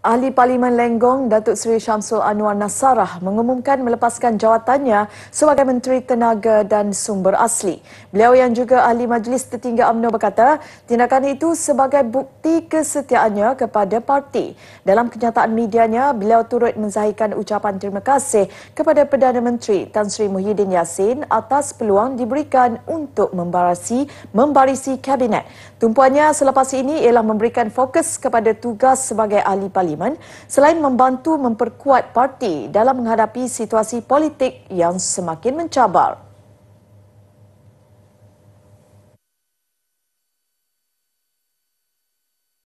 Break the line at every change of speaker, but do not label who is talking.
Ahli Parlimen Lenggong, Datuk Seri Syamsul Anwar Nasarah mengumumkan melepaskan jawatannya sebagai Menteri Tenaga dan Sumber Asli. Beliau yang juga Ahli Majlis Tertinggi UMNO berkata, tindakan itu sebagai bukti kesetiaannya kepada parti. Dalam kenyataan medianya, beliau turut menzahirkan ucapan terima kasih kepada Perdana Menteri Tan Sri Muhyiddin Yassin atas peluang diberikan untuk membarisi, membarisi Kabinet. Tumpuannya selepas ini ialah memberikan fokus kepada tugas sebagai Ahli Parlimen parlimen selain membantu memperkuat parti dalam menghadapi situasi politik yang semakin mencabar.